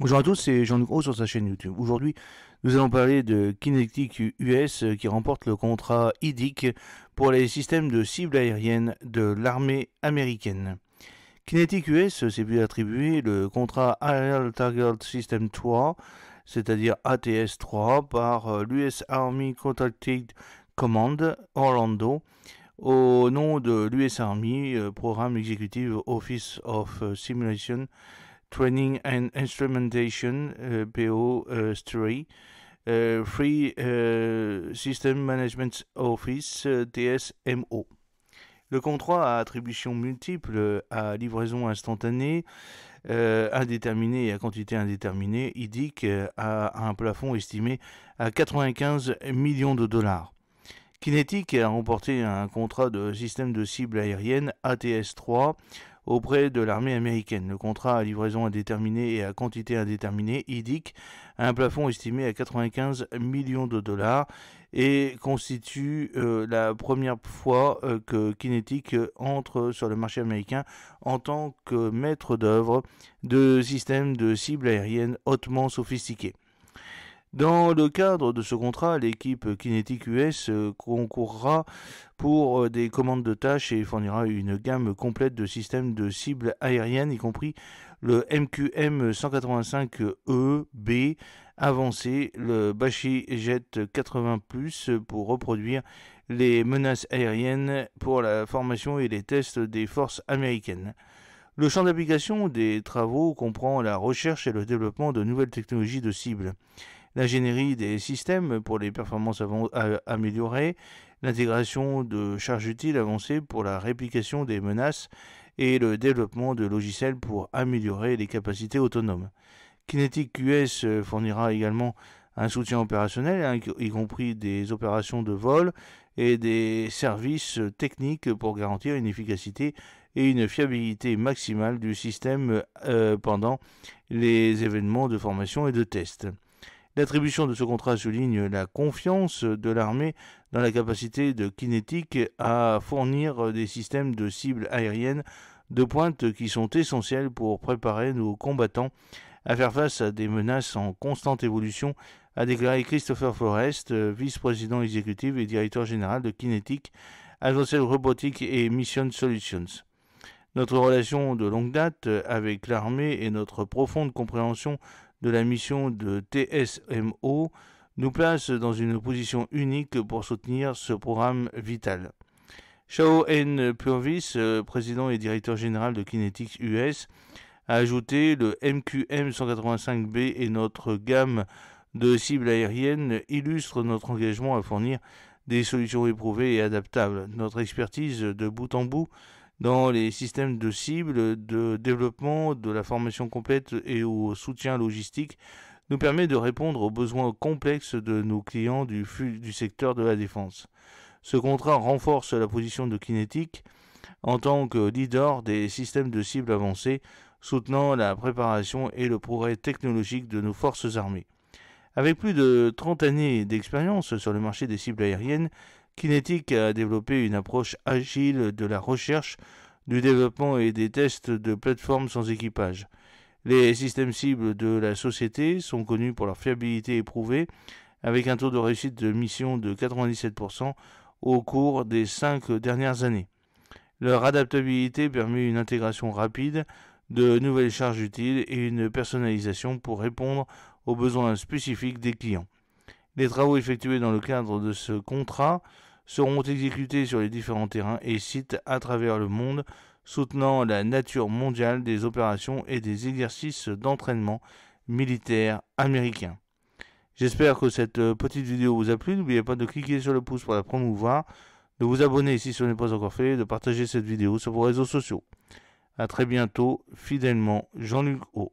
Bonjour à tous, c'est Jean-Luc sur sa chaîne YouTube. Aujourd'hui, nous allons parler de Kinetic US euh, qui remporte le contrat IDIC pour les systèmes de cibles aériennes de l'armée américaine. Kinetic US s'est euh, vu attribuer le contrat Aerial Target System 3, c'est-à-dire ATS 3, par euh, l'US Army Contracted Command Orlando au nom de l'US Army Programme Executive Office of Simulation Training and Instrumentation, uh, P.O. Story, uh, uh, Free System Management Office, T.S.M.O. Le contrat à attribution multiple, à livraison instantanée, euh, indéterminée et à quantité indéterminée, IDIC euh, a un plafond estimé à 95 millions de dollars. Kinetic a remporté un contrat de système de cible aérienne ATS-3 auprès de l'armée américaine. Le contrat à livraison indéterminée et à quantité indéterminée, IDIC, a un plafond estimé à 95 millions de dollars et constitue euh, la première fois euh, que Kinetic entre sur le marché américain en tant que maître d'œuvre de systèmes de cibles aériennes hautement sophistiqués. Dans le cadre de ce contrat, l'équipe Kinetic US euh, concourra pour euh, des commandes de tâches et fournira une gamme complète de systèmes de cibles aériennes, y compris le MQM 185EB e, avancé, le Bashi Jet 80+, pour reproduire les menaces aériennes pour la formation et les tests des forces américaines. Le champ d'application des travaux comprend la recherche et le développement de nouvelles technologies de cibles l'ingénierie des systèmes pour les performances améliorées, l'intégration de charges utiles avancées pour la réplication des menaces et le développement de logiciels pour améliorer les capacités autonomes. Kinetic QS euh, fournira également un soutien opérationnel, hein, y compris des opérations de vol et des services techniques pour garantir une efficacité et une fiabilité maximale du système euh, pendant les événements de formation et de test. L'attribution de ce contrat souligne la confiance de l'armée dans la capacité de Kinetic à fournir des systèmes de cibles aériennes de pointe qui sont essentiels pour préparer nos combattants à faire face à des menaces en constante évolution, a déclaré Christopher Forrest, vice-président exécutif et directeur général de Kinetic, Advanced Robotics et Mission Solutions. Notre relation de longue date avec l'armée et notre profonde compréhension de la mission de TSMO nous place dans une position unique pour soutenir ce programme vital. Shao N. Purvis, président et directeur général de Kinetics US, a ajouté le MQM 185B et notre gamme de cibles aériennes illustrent notre engagement à fournir des solutions éprouvées et adaptables. Notre expertise de bout en bout dans les systèmes de cibles, de développement, de la formation complète et au soutien logistique nous permet de répondre aux besoins complexes de nos clients du, secteur de la défense. Ce contrat renforce la position de Kinetic en tant que leader des systèmes de cibles avancés, soutenant la préparation et le progrès technologique de nos forces armées. Avec plus de 30 années d'expérience sur le marché des cibles aériennes, Kinetic a développé une approche agile de la recherche, du développement et des tests de plateformes sans équipage. Les systèmes cibles de la société sont connus pour leur fiabilité éprouvée, avec un taux de réussite de mission de 97% au cours des cinq dernières années. Leur adaptabilité permet une intégration rapide de nouvelles charges utiles et une personnalisation pour répondre aux besoins spécifiques des clients. Les travaux effectués dans le cadre de ce contrat seront exécutés sur les différents terrains et sites à travers le monde, soutenant la nature mondiale des opérations et des exercices d'entraînement militaire américain. J'espère que cette euh, petite vidéo vous a plu. N'oubliez pas de cliquer sur le pouce pour la promouvoir, de vous abonner si ce n'est pas encore fait, de partager cette vidéo sur vos réseaux sociaux. A très bientôt, fidèlement, Jean-Luc O.